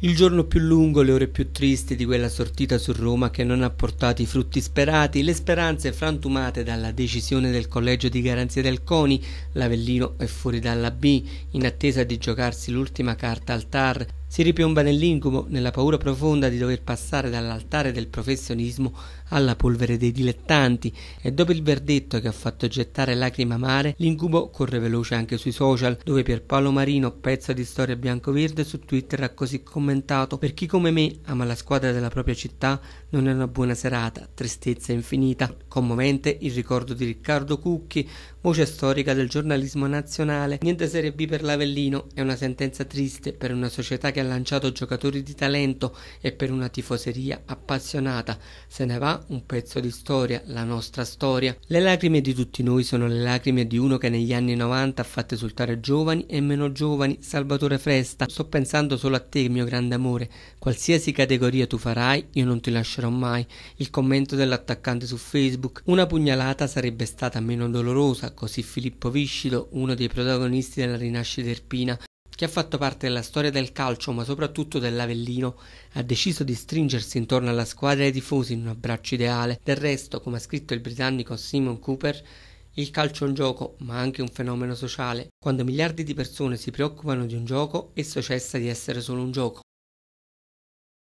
Il giorno più lungo, le ore più tristi di quella sortita su Roma che non ha portato i frutti sperati, le speranze frantumate dalla decisione del collegio di garanzia del CONI, l'Avellino è fuori dalla B, in attesa di giocarsi l'ultima carta al TAR, si ripiomba nell'incubo, nella paura profonda di dover passare dall'altare del professionismo alla polvere dei dilettanti e dopo il verdetto che ha fatto gettare lacrime a mare, l'incubo corre veloce anche sui social, dove Pierpaolo Marino, pezzo di storia bianco-verde, su Twitter ha così commentato «Per chi come me ama la squadra della propria città non è una buona serata, tristezza infinita». Commovente il ricordo di Riccardo Cucchi, voce storica del giornalismo nazionale, niente Serie B per l'Avellino, è una sentenza triste per una società che che ha lanciato giocatori di talento e per una tifoseria appassionata. Se ne va un pezzo di storia, la nostra storia. Le lacrime di tutti noi sono le lacrime di uno che negli anni 90 ha fatto esultare giovani e meno giovani, Salvatore Fresta. Sto pensando solo a te, mio grande amore. Qualsiasi categoria tu farai, io non ti lascerò mai. Il commento dell'attaccante su Facebook. Una pugnalata sarebbe stata meno dolorosa, così Filippo Viscido, uno dei protagonisti della rinascita erpina, chi ha fatto parte della storia del calcio ma soprattutto dell'Avellino, ha deciso di stringersi intorno alla squadra e ai tifosi in un abbraccio ideale. Del resto, come ha scritto il britannico Simon Cooper, il calcio è un gioco, ma anche un fenomeno sociale. Quando miliardi di persone si preoccupano di un gioco, esso cessa di essere solo un gioco.